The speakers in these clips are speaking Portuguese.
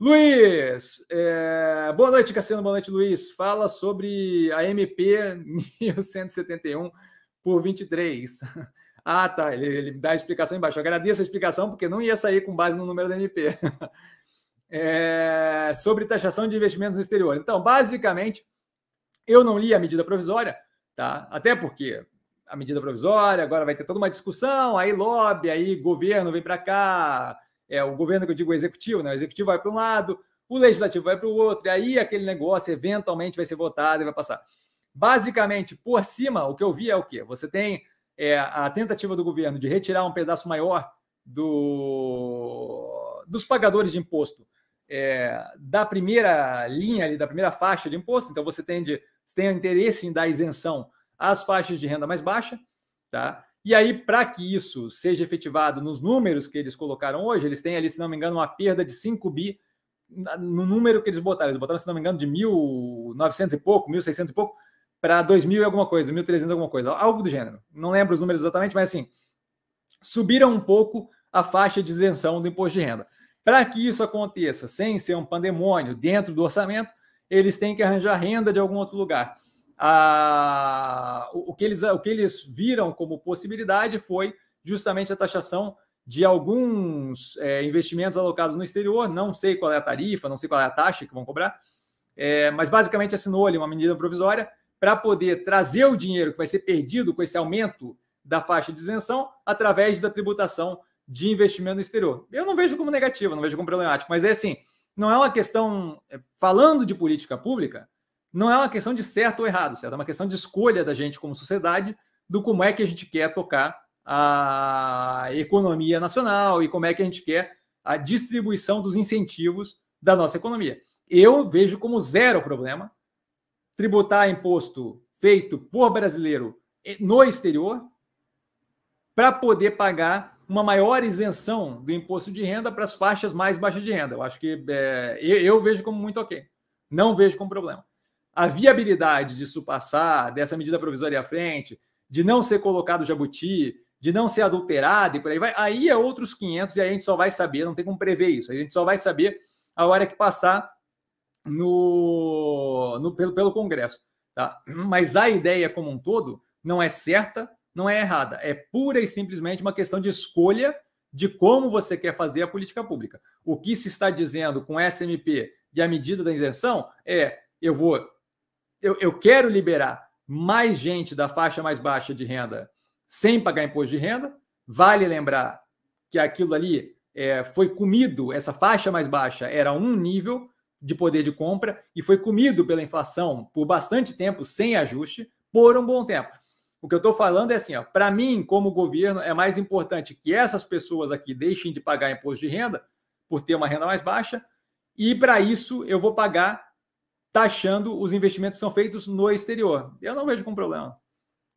Luiz, é... boa noite, Cassiano, boa noite, Luiz. Fala sobre a MP 1171 por 23. Ah, tá, ele, ele dá a explicação embaixo. Eu agradeço a explicação, porque não ia sair com base no número da MP. É... Sobre taxação de investimentos no exterior. Então, basicamente, eu não li a medida provisória, tá? Até porque a medida provisória agora vai ter toda uma discussão, aí lobby, aí governo vem para cá é, o governo que eu digo o executivo, né? O executivo vai para um lado, o legislativo vai para o outro, e aí aquele negócio eventualmente vai ser votado e vai passar. Basicamente, por cima, o que eu vi é o quê? Você tem é, a tentativa do governo de retirar um pedaço maior do, dos pagadores de imposto é, da primeira linha ali, da primeira faixa de imposto. Então, você tem, de, você tem interesse em dar isenção às faixas de renda mais baixa, tá? E aí, para que isso seja efetivado nos números que eles colocaram hoje, eles têm ali, se não me engano, uma perda de 5 bi no número que eles botaram. Eles botaram, se não me engano, de 1.900 e pouco, 1.600 e pouco, para 2.000 e alguma coisa, 1.300 alguma coisa, algo do gênero. Não lembro os números exatamente, mas assim, subiram um pouco a faixa de isenção do imposto de renda. Para que isso aconteça, sem ser um pandemônio dentro do orçamento, eles têm que arranjar renda de algum outro lugar a, o, que eles, o que eles viram como possibilidade foi justamente a taxação de alguns é, investimentos alocados no exterior. Não sei qual é a tarifa, não sei qual é a taxa que vão cobrar, é, mas basicamente assinou ali uma medida provisória para poder trazer o dinheiro que vai ser perdido com esse aumento da faixa de isenção através da tributação de investimento no exterior. Eu não vejo como negativo, não vejo como problemático, mas é assim, não é uma questão. É, falando de política pública, não é uma questão de certo ou errado, certo? É uma questão de escolha da gente como sociedade do como é que a gente quer tocar a economia nacional e como é que a gente quer a distribuição dos incentivos da nossa economia. Eu vejo como zero problema tributar imposto feito por brasileiro no exterior para poder pagar uma maior isenção do imposto de renda para as faixas mais baixas de renda. Eu acho que é, eu, eu vejo como muito ok. Não vejo como problema a viabilidade disso passar, dessa medida provisória à frente, de não ser colocado jabuti, de não ser adulterado e por aí vai, aí é outros 500 e a gente só vai saber, não tem como prever isso, a gente só vai saber a hora que passar no, no pelo, pelo Congresso. Tá? Mas a ideia como um todo não é certa, não é errada, é pura e simplesmente uma questão de escolha de como você quer fazer a política pública. O que se está dizendo com SMP e a medida da isenção é eu vou eu, eu quero liberar mais gente da faixa mais baixa de renda sem pagar imposto de renda. Vale lembrar que aquilo ali é, foi comido, essa faixa mais baixa era um nível de poder de compra e foi comido pela inflação por bastante tempo, sem ajuste, por um bom tempo. O que eu estou falando é assim, para mim, como governo, é mais importante que essas pessoas aqui deixem de pagar imposto de renda por ter uma renda mais baixa, e para isso eu vou pagar taxando os investimentos que são feitos no exterior. Eu não vejo como problema.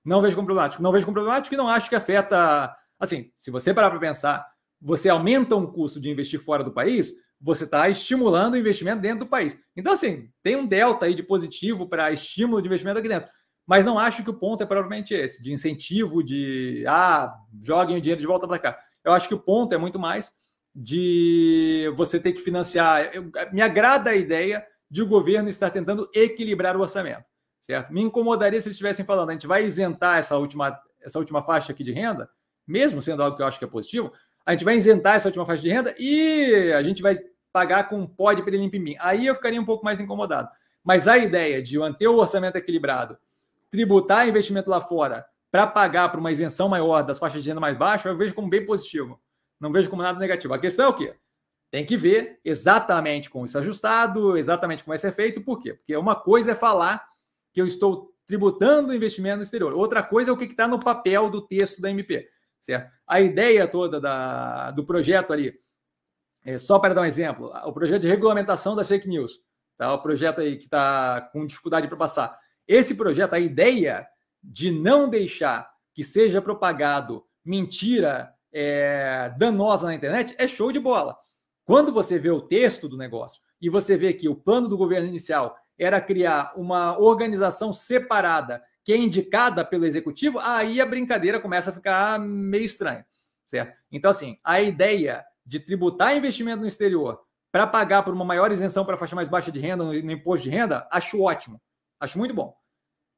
Não vejo como problemático. Não vejo como problemático e não acho que afeta. Assim, se você parar para pensar, você aumenta um custo de investir fora do país, você está estimulando o investimento dentro do país. Então, assim, tem um delta aí de positivo para estímulo de investimento aqui dentro. Mas não acho que o ponto é propriamente esse, de incentivo, de ah, joguem o dinheiro de volta para cá. Eu acho que o ponto é muito mais de você ter que financiar. Eu, me agrada a ideia de o governo estar tentando equilibrar o orçamento, certo? Me incomodaria se eles estivessem falando, a gente vai isentar essa última, essa última faixa aqui de renda, mesmo sendo algo que eu acho que é positivo, a gente vai isentar essa última faixa de renda e a gente vai pagar com pó de pirilimpimim. Aí eu ficaria um pouco mais incomodado. Mas a ideia de manter o orçamento equilibrado, tributar investimento lá fora para pagar para uma isenção maior das faixas de renda mais baixas, eu vejo como bem positivo. Não vejo como nada negativo. A questão é o quê? Tem que ver exatamente com isso é ajustado, exatamente como vai ser feito, por quê? Porque uma coisa é falar que eu estou tributando o investimento no exterior, outra coisa é o que está no papel do texto da MP, certo? A ideia toda da, do projeto ali, é, só para dar um exemplo, o projeto de regulamentação das fake news, tá? o projeto aí que está com dificuldade para passar. Esse projeto, a ideia de não deixar que seja propagado mentira é, danosa na internet é show de bola. Quando você vê o texto do negócio e você vê que o plano do governo inicial era criar uma organização separada que é indicada pelo executivo, aí a brincadeira começa a ficar meio estranha, certo? Então, assim, a ideia de tributar investimento no exterior para pagar por uma maior isenção para a faixa mais baixa de renda no, no imposto de renda, acho ótimo, acho muito bom.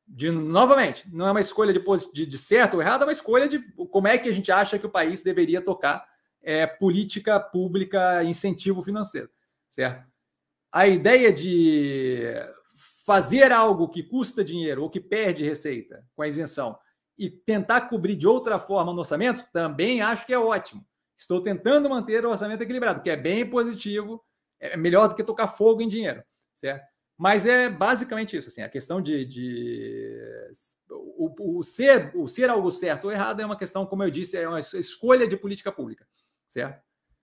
De, novamente, não é uma escolha de, de, de certo ou errado, é uma escolha de como é que a gente acha que o país deveria tocar é, política pública, incentivo financeiro, certo? A ideia de fazer algo que custa dinheiro ou que perde receita com a isenção e tentar cobrir de outra forma no orçamento, também acho que é ótimo. Estou tentando manter o orçamento equilibrado, que é bem positivo, é melhor do que tocar fogo em dinheiro, certo? Mas é basicamente isso, assim, a questão de, de o, o, ser o ser algo certo ou errado é uma questão, como eu disse, é uma escolha de política pública. Yeah.